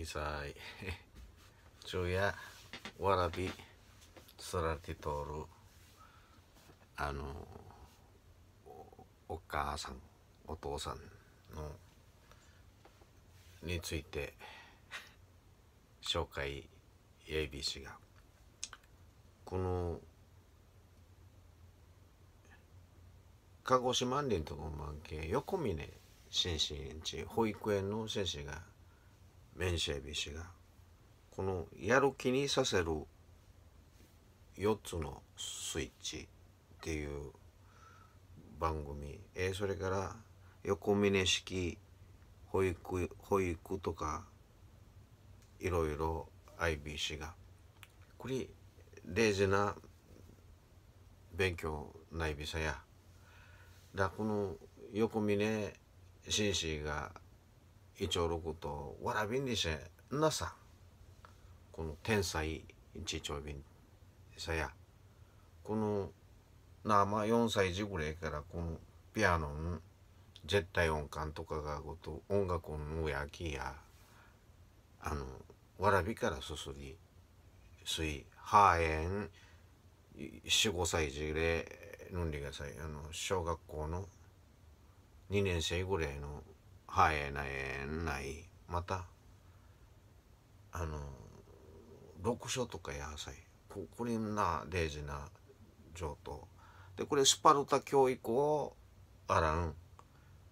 isai cuya warabi serati toru anu お母さんお父さんのについて紹介 AB c がこの鹿児島県とかけ、横峯心身地保育園の先生がメンシェビ氏がこのやる気にさせる4つのスイッチっていう番組、えそれから横峯式保育保育とかいろいろ IBC がこれレジな勉強ないびさやだこの横峯紳士が一チ六とわらびんにしなさこの天才一丁瓶さやこの生、まあ4歳児ぐらいからこのピアノの絶対音感とかがごと音楽のやきやあのわらびからすすりすいはえん45歳児いのんでくださいあの小学校の2年生ぐらいのはえないないまたあの読書とか野菜ここれな大事な上等でこれスパルタ教育をあらん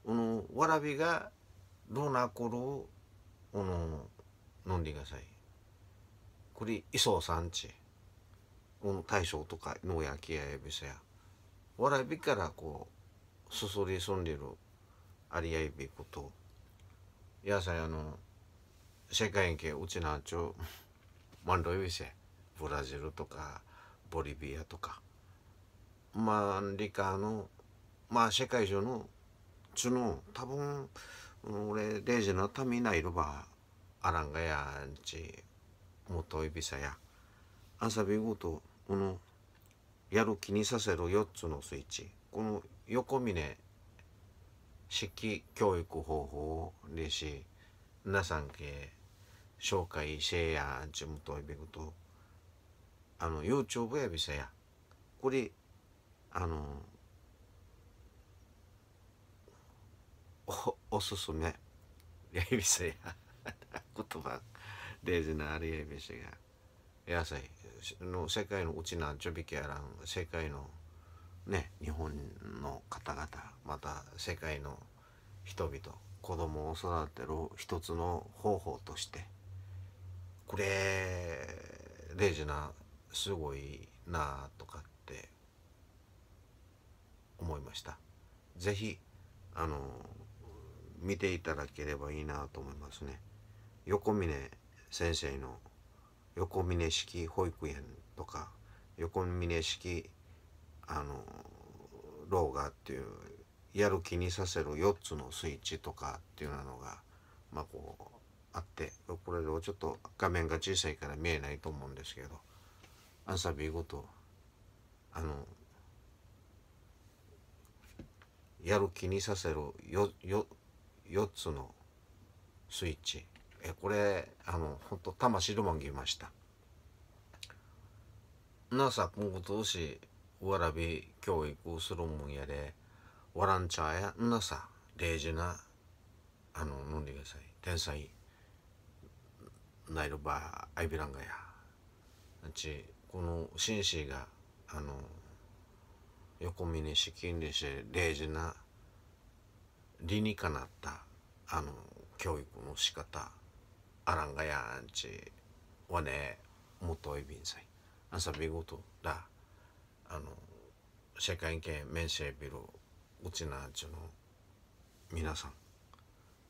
このわらびがどうなころこの飲んでくださいこれ磯山地この大将とか農薬やえびせやわらびからこうすそりすんでるありえびことやさやの世界にうちなちょマンロイビセブラジルとかボリビアとかまあ理科のまあ世界中のちの多分俺レジのめないろばアランガやんち元いびさやサびごとこのやる気にさせる4つのスイッチこの横峰式教育方法ですし、皆さんけ紹介せや地とへびくと、あの、YouTube やびせや。これ、あの、お、おすすめ。やびせや。言葉、デージなあれやびせや。野菜の世界のうちなんちょびきやらん世界のね日本のまた世界の人々子供を育てる一つの方法としてこれレジなすごいなあとかって思いました。是非あの見ていただければいいなと思いますね。横峯先生の横峯式保育園とか横峯式あのローガっていうやる気にさせる4つのスイッチとかっていうのが、まあ、こうあってこれをちょっと画面が小さいから見えないと思うんですけどアンサビーごとあのやる気にさせるよ4つのスイッチえこれあの本当魂どもぎました。なさ今後投資わらび教育するもんやで。わらんちゃや、なさ、デ事な、あの、飲んでください。天才、ナイロバー、アイビランガや。あち、この、シンが、あの、横身にし、金利して、事な、理にかなった、あの、教育の仕方、アランガや、あち、わね、もっとおいびんさい。あさびごとだ、あの、世界系メンシェビル、オチナーチの皆さん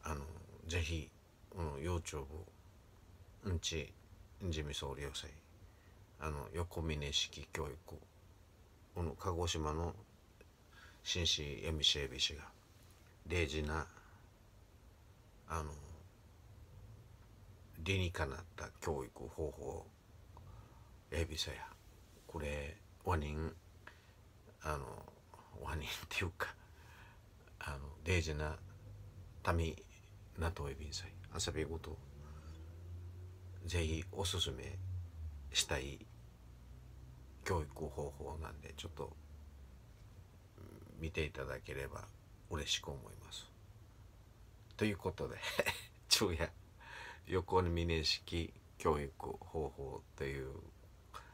あのぜひこの幼鳥をうんち地味総理要塞あの横峯式教育この鹿児島の紳士闇整備士が礼儀なあの理にかなった教育方法エビサやこれワニンあのワニンっていうか레이な民담이나도의빈사이아사비고도제이오스스메시なんでちょっと見ていただければ嬉しく思います。ということで昼夜 横に峰式教育方法という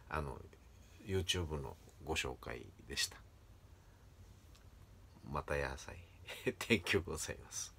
あの YouTube のご紹介でした。また野菜。天気をございます。